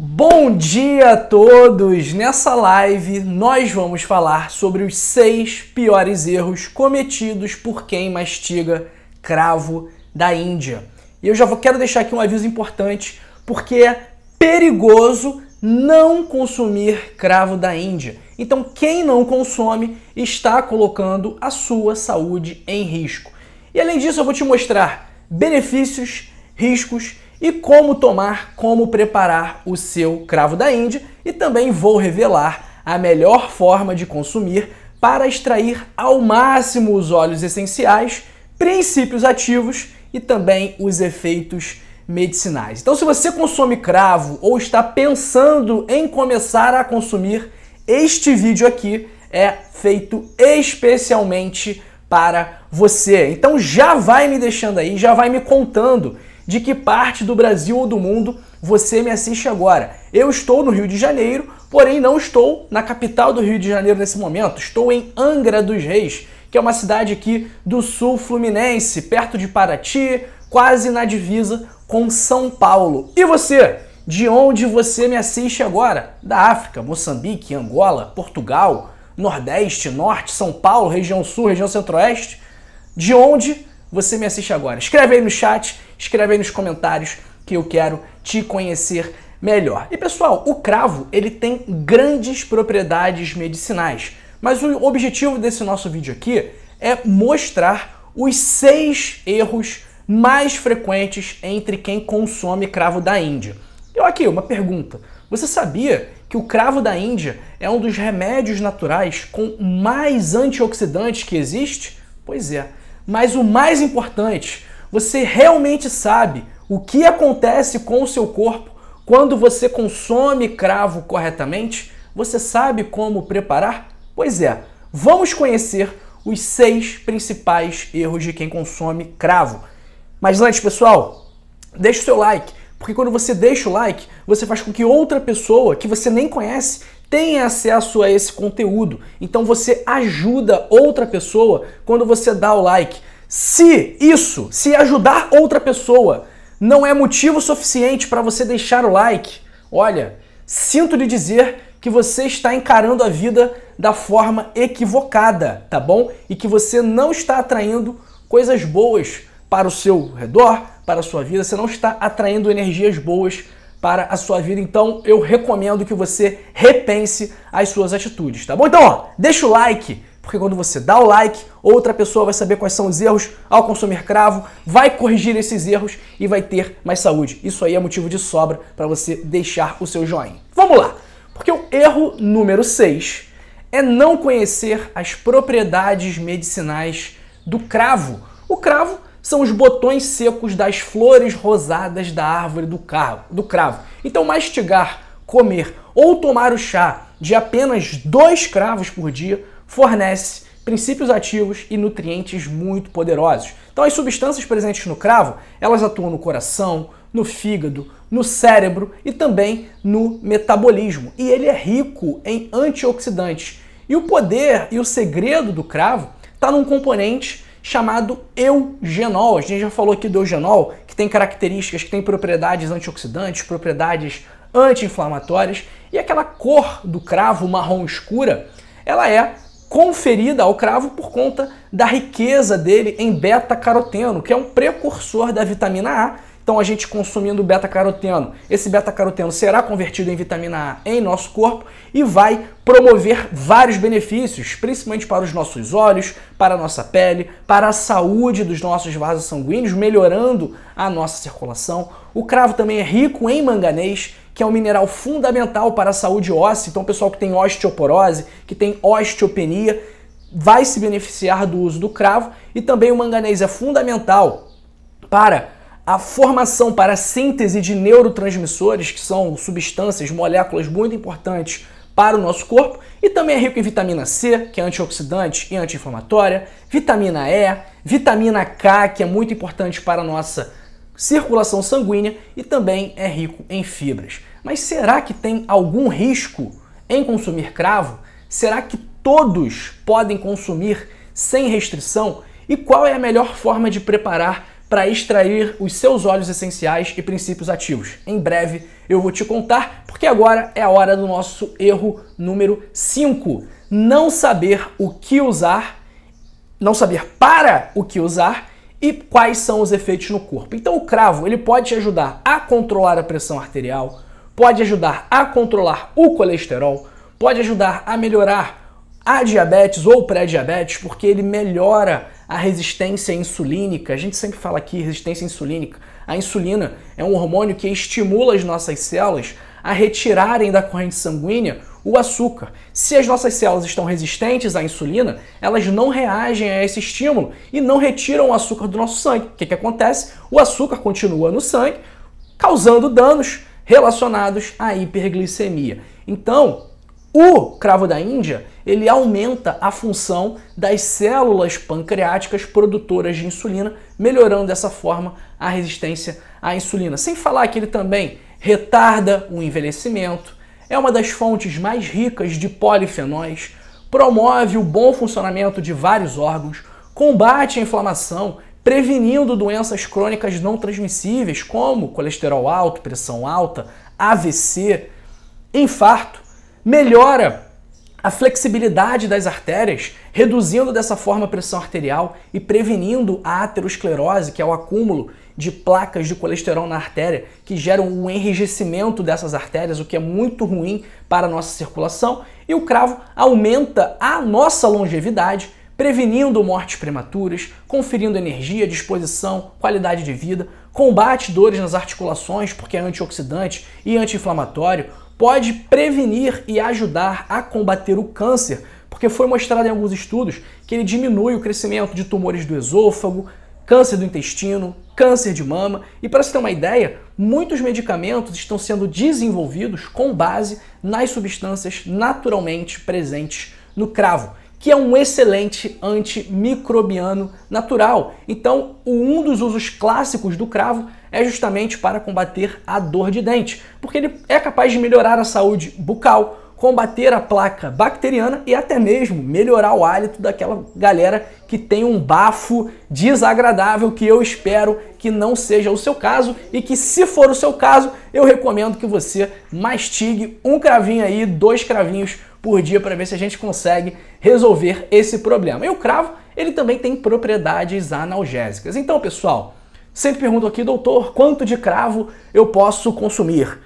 Bom dia a todos! Nessa live nós vamos falar sobre os seis piores erros cometidos por quem mastiga cravo da Índia. E eu já vou, quero deixar aqui um aviso importante, porque é perigoso não consumir cravo da Índia. Então, quem não consome está colocando a sua saúde em risco. E além disso, eu vou te mostrar benefícios, riscos e como tomar, como preparar o seu cravo da Índia e também vou revelar a melhor forma de consumir para extrair ao máximo os óleos essenciais, princípios ativos e também os efeitos medicinais. Então, se você consome cravo ou está pensando em começar a consumir, este vídeo aqui é feito especialmente para você. Então, já vai me deixando aí, já vai me contando de que parte do Brasil ou do mundo você me assiste agora. Eu estou no Rio de Janeiro, porém não estou na capital do Rio de Janeiro nesse momento. Estou em Angra dos Reis, que é uma cidade aqui do sul fluminense, perto de Paraty, quase na divisa com São Paulo. E você? De onde você me assiste agora? Da África, Moçambique, Angola, Portugal, Nordeste, Norte, São Paulo, região Sul, região Centro-Oeste? De onde você me assiste agora? Escreve aí no chat, escreve aí nos comentários que eu quero te conhecer melhor. E pessoal, o cravo ele tem grandes propriedades medicinais, mas o objetivo desse nosso vídeo aqui é mostrar os seis erros mais frequentes entre quem consome cravo da Índia. Eu aqui uma pergunta: você sabia que o cravo da Índia é um dos remédios naturais com mais antioxidantes que existe? Pois é. Mas o mais importante, você realmente sabe o que acontece com o seu corpo quando você consome cravo corretamente? Você sabe como preparar? Pois é, vamos conhecer os seis principais erros de quem consome cravo. Mas antes, pessoal, deixa o seu like, porque quando você deixa o like, você faz com que outra pessoa que você nem conhece tem acesso a esse conteúdo. Então você ajuda outra pessoa quando você dá o like. Se isso, se ajudar outra pessoa, não é motivo suficiente para você deixar o like, olha, sinto lhe dizer que você está encarando a vida da forma equivocada, tá bom? E que você não está atraindo coisas boas para o seu redor, para a sua vida, você não está atraindo energias boas para a sua vida. Então, eu recomendo que você repense as suas atitudes, tá bom? Então, ó, deixa o like, porque quando você dá o like, outra pessoa vai saber quais são os erros ao consumir cravo, vai corrigir esses erros e vai ter mais saúde. Isso aí é motivo de sobra para você deixar o seu joinha. Vamos lá. Porque o erro número 6 é não conhecer as propriedades medicinais do cravo. O cravo são os botões secos das flores rosadas da árvore do, carro, do cravo. Então, mastigar, comer ou tomar o chá de apenas dois cravos por dia fornece princípios ativos e nutrientes muito poderosos. Então, as substâncias presentes no cravo, elas atuam no coração, no fígado, no cérebro e também no metabolismo. E ele é rico em antioxidantes. E o poder e o segredo do cravo está num componente chamado eugenol. A gente já falou aqui do eugenol, que tem características, que tem propriedades antioxidantes, propriedades anti-inflamatórias, e aquela cor do cravo marrom escura, ela é conferida ao cravo por conta da riqueza dele em beta-caroteno, que é um precursor da vitamina A, então a gente consumindo beta-caroteno, esse beta-caroteno será convertido em vitamina A em nosso corpo e vai promover vários benefícios, principalmente para os nossos olhos, para a nossa pele, para a saúde dos nossos vasos sanguíneos, melhorando a nossa circulação. O cravo também é rico em manganês, que é um mineral fundamental para a saúde óssea. Então, o pessoal que tem osteoporose, que tem osteopenia, vai se beneficiar do uso do cravo. E também o manganês é fundamental para a formação para a síntese de neurotransmissores, que são substâncias, moléculas muito importantes para o nosso corpo, e também é rico em vitamina C, que é antioxidante e anti-inflamatória, vitamina E, vitamina K, que é muito importante para a nossa circulação sanguínea, e também é rico em fibras. Mas será que tem algum risco em consumir cravo? Será que todos podem consumir sem restrição? E qual é a melhor forma de preparar para extrair os seus óleos essenciais e princípios ativos. Em breve eu vou te contar, porque agora é a hora do nosso erro número 5. Não saber o que usar, não saber para o que usar e quais são os efeitos no corpo. Então o cravo, ele pode te ajudar a controlar a pressão arterial, pode ajudar a controlar o colesterol, pode ajudar a melhorar a diabetes ou pré-diabetes, porque ele melhora a resistência insulínica. A gente sempre fala aqui resistência insulínica. A insulina é um hormônio que estimula as nossas células a retirarem da corrente sanguínea o açúcar. Se as nossas células estão resistentes à insulina, elas não reagem a esse estímulo e não retiram o açúcar do nosso sangue. O que, que acontece? O açúcar continua no sangue, causando danos relacionados à hiperglicemia. Então, o cravo da Índia ele aumenta a função das células pancreáticas produtoras de insulina, melhorando dessa forma a resistência à insulina. Sem falar que ele também retarda o envelhecimento, é uma das fontes mais ricas de polifenóis, promove o bom funcionamento de vários órgãos, combate a inflamação, prevenindo doenças crônicas não transmissíveis, como colesterol alto, pressão alta, AVC, infarto, melhora a flexibilidade das artérias, reduzindo dessa forma a pressão arterial e prevenindo a aterosclerose, que é o acúmulo de placas de colesterol na artéria, que geram um enrijecimento dessas artérias, o que é muito ruim para a nossa circulação. E o cravo aumenta a nossa longevidade, prevenindo mortes prematuras, conferindo energia, disposição, qualidade de vida, combate dores nas articulações, porque é antioxidante e anti-inflamatório pode prevenir e ajudar a combater o câncer, porque foi mostrado em alguns estudos que ele diminui o crescimento de tumores do esôfago, câncer do intestino, câncer de mama. E para você ter uma ideia, muitos medicamentos estão sendo desenvolvidos com base nas substâncias naturalmente presentes no cravo que é um excelente antimicrobiano natural. Então, um dos usos clássicos do cravo é justamente para combater a dor de dente, porque ele é capaz de melhorar a saúde bucal, combater a placa bacteriana e até mesmo melhorar o hálito daquela galera que tem um bafo desagradável que eu espero que não seja o seu caso e que se for o seu caso, eu recomendo que você mastigue um cravinho aí, dois cravinhos por dia para ver se a gente consegue resolver esse problema. E o cravo, ele também tem propriedades analgésicas. Então, pessoal, Sempre pergunto aqui, doutor, quanto de cravo eu posso consumir?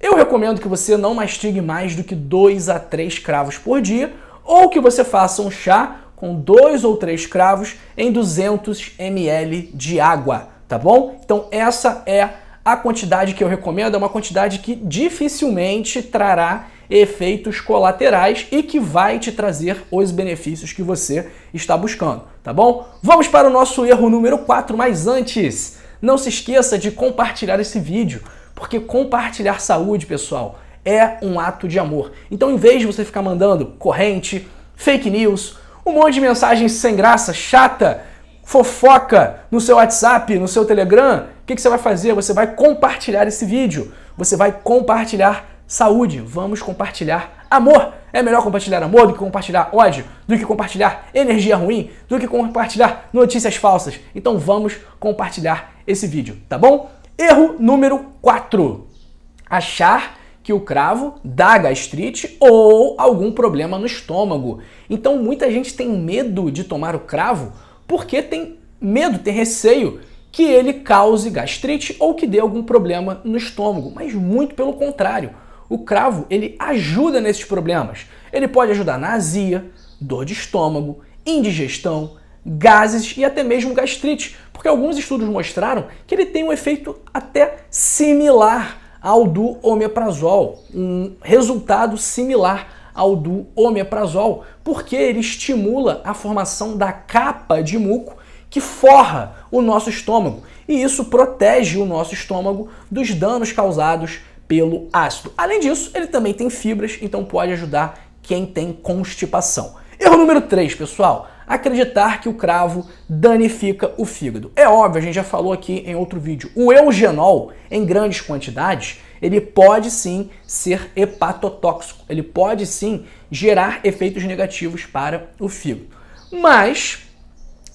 Eu recomendo que você não mastigue mais do que 2 a 3 cravos por dia ou que você faça um chá com 2 ou 3 cravos em 200 ml de água, tá bom? Então essa é a quantidade que eu recomendo, é uma quantidade que dificilmente trará efeitos colaterais e que vai te trazer os benefícios que você está buscando, tá bom? Vamos para o nosso erro número 4, mas antes, não se esqueça de compartilhar esse vídeo, porque compartilhar saúde, pessoal, é um ato de amor. Então, em vez de você ficar mandando corrente, fake news, um monte de mensagens sem graça, chata, fofoca no seu WhatsApp, no seu Telegram, o que, que, você vai fazer? Você vai compartilhar esse vídeo. Você vai compartilhar saúde, vamos compartilhar amor. É melhor compartilhar amor do que compartilhar ódio, do que compartilhar energia ruim, do que compartilhar notícias falsas. Então vamos compartilhar esse vídeo, tá bom? Erro número 4. Achar que o cravo dá gastrite ou algum problema no estômago. Então muita gente tem medo de tomar o cravo porque tem medo, tem receio que ele cause gastrite ou que dê algum problema no estômago, mas muito pelo contrário. O cravo, ele ajuda nesses problemas. Ele pode ajudar na azia, dor de estômago, indigestão, gases e até mesmo gastrite, porque alguns estudos mostraram que ele tem um efeito até similar ao do omeprazol, um resultado similar ao do omeprazol, porque ele estimula a formação da capa de muco que forra o nosso estômago, e isso protege o nosso estômago dos danos causados pelo ácido. Além disso, ele também tem fibras, então pode ajudar quem tem constipação. Erro número 3, pessoal. Acreditar que o cravo danifica o fígado. É óbvio, a gente já falou aqui em outro vídeo. O eugenol, em grandes quantidades, ele pode sim ser hepatotóxico. Ele pode sim gerar efeitos negativos para o fígado. Mas,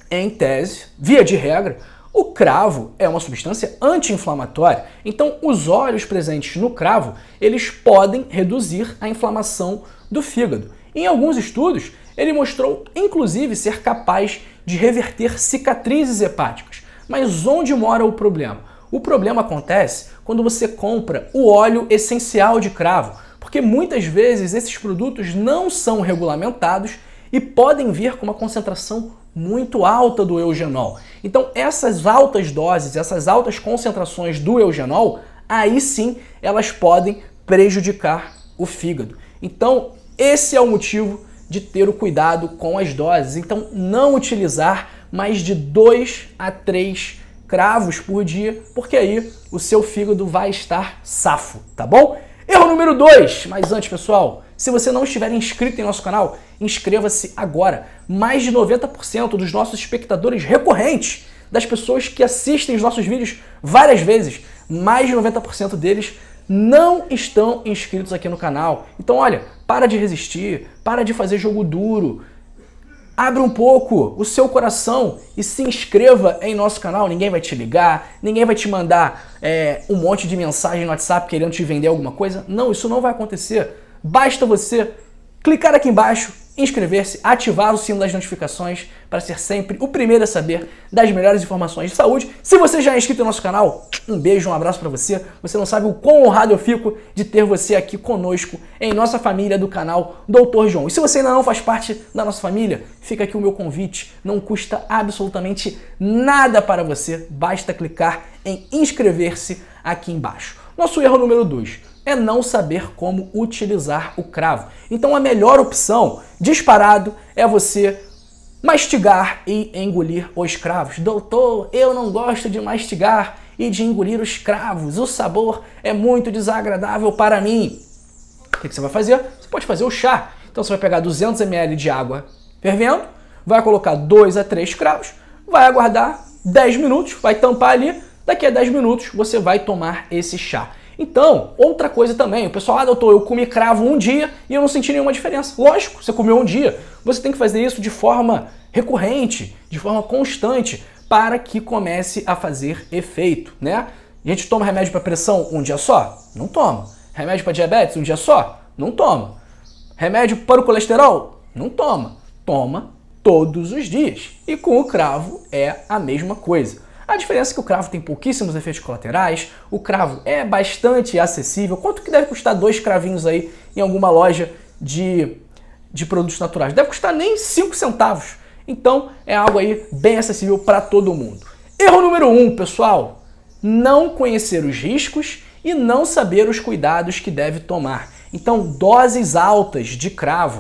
em tese, via de regra, o cravo é uma substância anti-inflamatória, então os óleos presentes no cravo, eles podem reduzir a inflamação do fígado. Em alguns estudos, ele mostrou inclusive ser capaz de reverter cicatrizes hepáticas. Mas onde mora o problema? O problema acontece quando você compra o óleo essencial de cravo, porque muitas vezes esses produtos não são regulamentados e podem vir com uma concentração muito alta do eugenol. Então, essas altas doses, essas altas concentrações do eugenol, aí sim elas podem prejudicar o fígado. Então, esse é o motivo de ter o cuidado com as doses. Então, não utilizar mais de 2 a 3 cravos por dia, porque aí o seu fígado vai estar safo, tá bom? Erro número 2, mas antes, pessoal, se você não estiver inscrito em nosso canal, inscreva-se agora. Mais de 90% dos nossos espectadores recorrentes, das pessoas que assistem os nossos vídeos várias vezes, mais de 90% deles não estão inscritos aqui no canal. Então, olha, para de resistir, para de fazer jogo duro. Abre um pouco o seu coração e se inscreva em nosso canal. Ninguém vai te ligar, ninguém vai te mandar é, um monte de mensagem no WhatsApp querendo te vender alguma coisa. Não, isso não vai acontecer basta você clicar aqui embaixo, inscrever-se, ativar o sino das notificações para ser sempre o primeiro a saber das melhores informações de saúde. Se você já é inscrito no nosso canal, um beijo, um abraço para você. Você não sabe o quão honrado eu fico de ter você aqui conosco em nossa família do canal Doutor João. E se você ainda não faz parte da nossa família, fica aqui o meu convite. Não custa absolutamente nada para você, basta clicar em inscrever-se aqui embaixo. Nosso erro número 2 é não saber como utilizar o cravo. Então a melhor opção, disparado, é você mastigar e engolir os cravos. Doutor, eu não gosto de mastigar e de engolir os cravos. O sabor é muito desagradável para mim. O que você vai fazer? Você pode fazer o chá. Então você vai pegar 200 ml de água fervendo, vai colocar 2 a 3 cravos, vai aguardar 10 minutos, vai tampar ali. Daqui a 10 minutos você vai tomar esse chá. Então, outra coisa também, o pessoal, ah, doutor, eu comi cravo um dia e eu não senti nenhuma diferença. Lógico, você comeu um dia. Você tem que fazer isso de forma recorrente, de forma constante, para que comece a fazer efeito, né? A gente toma remédio para pressão um dia só? Não toma. Remédio para diabetes um dia só? Não toma. Remédio para o colesterol? Não toma. Toma todos os dias. E com o cravo é a mesma coisa. A diferença é que o cravo tem pouquíssimos efeitos colaterais, o cravo é bastante acessível. Quanto que deve custar dois cravinhos aí em alguma loja de, de produtos naturais? Deve custar nem 5 centavos. Então é algo aí bem acessível para todo mundo. Erro número 1, um, pessoal, não conhecer os riscos e não saber os cuidados que deve tomar. Então, doses altas de cravo,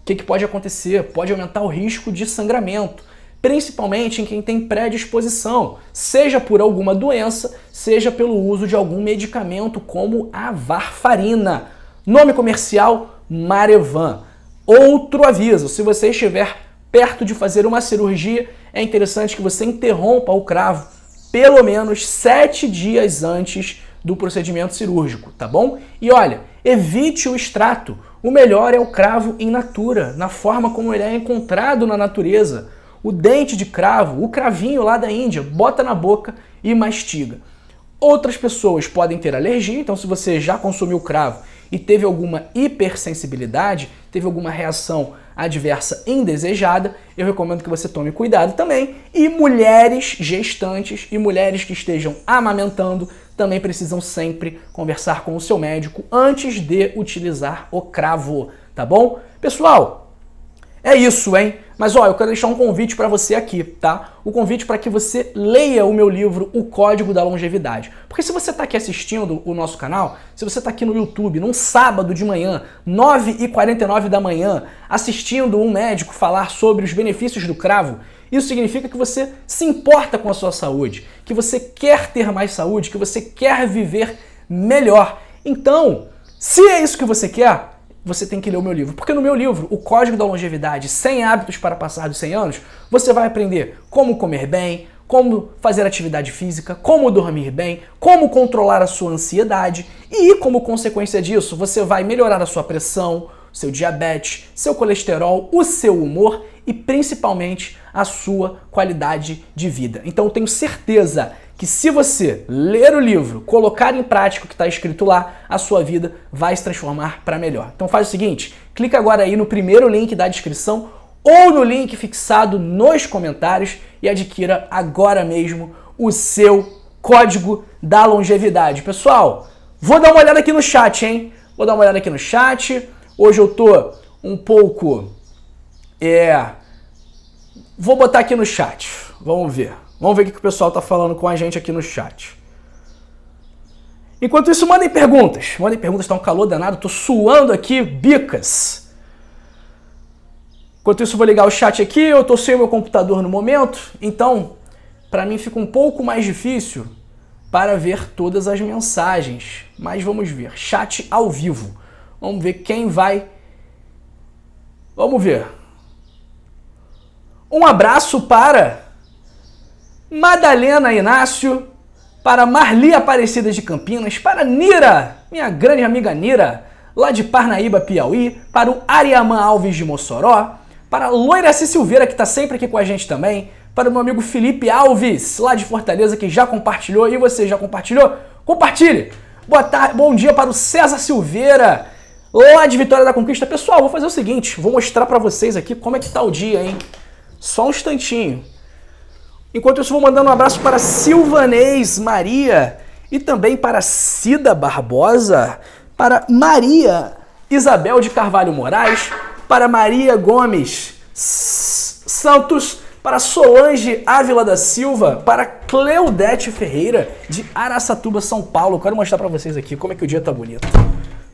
o que, que pode acontecer? Pode aumentar o risco de sangramento principalmente em quem tem predisposição, seja por alguma doença, seja pelo uso de algum medicamento como a varfarina. Nome comercial Marevan. Outro aviso: se você estiver perto de fazer uma cirurgia, é interessante que você interrompa o cravo pelo menos sete dias antes do procedimento cirúrgico, tá bom? E olha, evite o extrato. O melhor é o cravo em natura, na forma como ele é encontrado na natureza o dente de cravo, o cravinho lá da Índia, bota na boca e mastiga. Outras pessoas podem ter alergia, então se você já consumiu cravo e teve alguma hipersensibilidade, teve alguma reação adversa indesejada, eu recomendo que você tome cuidado também. E mulheres gestantes e mulheres que estejam amamentando também precisam sempre conversar com o seu médico antes de utilizar o cravo, tá bom? Pessoal, é isso, hein? Mas ó, eu quero deixar um convite para você aqui, tá? O convite para que você leia o meu livro O Código da Longevidade. Porque se você está aqui assistindo o nosso canal, se você está aqui no YouTube num sábado de manhã, 9h49 da manhã, assistindo um médico falar sobre os benefícios do cravo, isso significa que você se importa com a sua saúde, que você quer ter mais saúde, que você quer viver melhor. Então, se é isso que você quer, você tem que ler o meu livro. Porque no meu livro, O Código da Longevidade, 100 hábitos para passar dos 100 anos, você vai aprender como comer bem, como fazer atividade física, como dormir bem, como controlar a sua ansiedade e, como consequência disso, você vai melhorar a sua pressão, seu diabetes, seu colesterol, o seu humor e principalmente a sua qualidade de vida. Então tenho certeza que se você ler o livro, colocar em prática o que está escrito lá, a sua vida vai se transformar para melhor. Então faz o seguinte, clica agora aí no primeiro link da descrição ou no link fixado nos comentários e adquira agora mesmo o seu código da longevidade. Pessoal, vou dar uma olhada aqui no chat, hein? Vou dar uma olhada aqui no chat. Hoje eu tô um pouco é vou botar aqui no chat. Vamos ver. Vamos ver o que o pessoal está falando com a gente aqui no chat. Enquanto isso, mandem perguntas. Mandem perguntas, está um calor danado, estou suando aqui, bicas. Enquanto isso, vou ligar o chat aqui. Eu estou sem o meu computador no momento, então para mim fica um pouco mais difícil para ver todas as mensagens. Mas vamos ver. Chat ao vivo. Vamos ver quem vai. Vamos ver. Um abraço para Madalena Inácio, para Marli Aparecida de Campinas, para Nira, minha grande amiga Nira, lá de Parnaíba, Piauí, para o Ariamã Alves de Mossoró, para a Loira C. Silveira, que está sempre aqui com a gente também, para o meu amigo Felipe Alves, lá de Fortaleza, que já compartilhou, e você já compartilhou? Compartilhe! Boa tarde, bom dia para o César Silveira, lá de Vitória da Conquista. Pessoal, vou fazer o seguinte, vou mostrar para vocês aqui como é que tá o dia, hein? Só um instantinho. Enquanto isso, vou mandando um abraço para Silvanês Maria e também para Cida Barbosa, para Maria Isabel de Carvalho Moraes, para Maria Gomes Santos, para Solange Ávila da Silva, para Cleudete Ferreira de Araçatuba, São Paulo. Quero mostrar para vocês aqui como é que o dia tá bonito.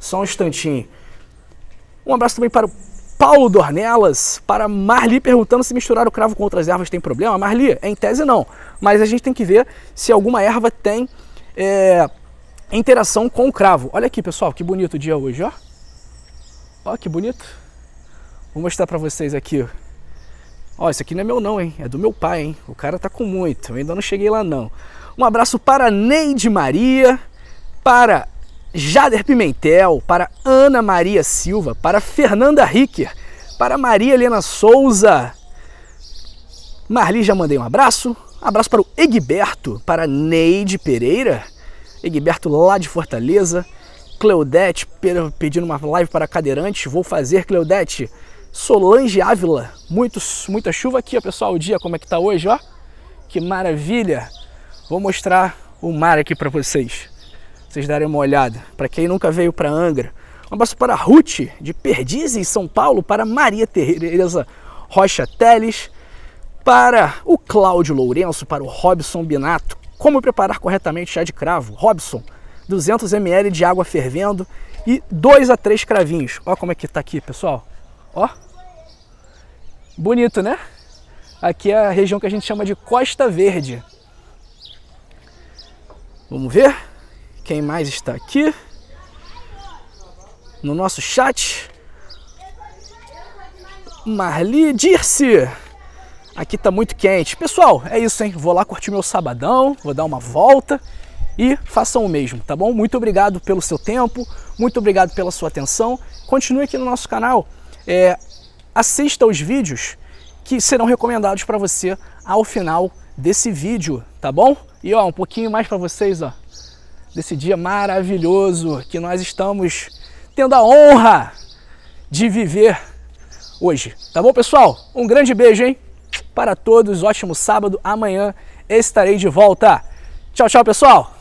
Só um instantinho. Um abraço também para o Paulo Dornelas para Marli perguntando se misturar o cravo com outras ervas tem problema. Marli, em tese não, mas a gente tem que ver se alguma erva tem é, interação com o cravo. Olha aqui, pessoal, que bonito o dia hoje, ó. Ó, que bonito. Vou mostrar para vocês aqui. Ó, isso aqui não é meu não, hein? É do meu pai, hein? O cara tá com muito. Eu ainda não cheguei lá não. Um abraço para Neide Maria, para Jader Pimentel, para Ana Maria Silva, para Fernanda Ricker, para Maria Helena Souza. Marli, já mandei um abraço. Abraço para o Egberto, para Neide Pereira. Egberto lá de Fortaleza. Cleudete pedindo uma live para cadeirante. Vou fazer, Cleudete. Solange Ávila, muitos, muita chuva aqui, ó, pessoal. O dia como é que tá hoje, ó. Que maravilha. Vou mostrar o mar aqui para vocês vocês darem uma olhada. Para quem nunca veio para Angra, um abraço para Ruth, de Perdizes, São Paulo, para Maria Tereza Rocha Teles, para o Cláudio Lourenço, para o Robson Binato. Como preparar corretamente chá de cravo? Robson, 200 ml de água fervendo e 2 a 3 cravinhos. Ó como é que tá aqui, pessoal. Ó. Bonito, né? Aqui é a região que a gente chama de Costa Verde. Vamos ver? Quem mais está aqui? No nosso chat. Marli Dirce. Aqui tá muito quente. Pessoal, é isso, hein? Vou lá curtir meu sabadão, vou dar uma volta e façam o mesmo, tá bom? Muito obrigado pelo seu tempo, muito obrigado pela sua atenção. Continue aqui no nosso canal. É, assista os vídeos que serão recomendados para você ao final desse vídeo, tá bom? E ó, um pouquinho mais para vocês, ó desse dia maravilhoso que nós estamos tendo a honra de viver hoje. Tá bom, pessoal? Um grande beijo, hein? Para todos, ótimo sábado. Amanhã estarei de volta. Tchau, tchau, pessoal!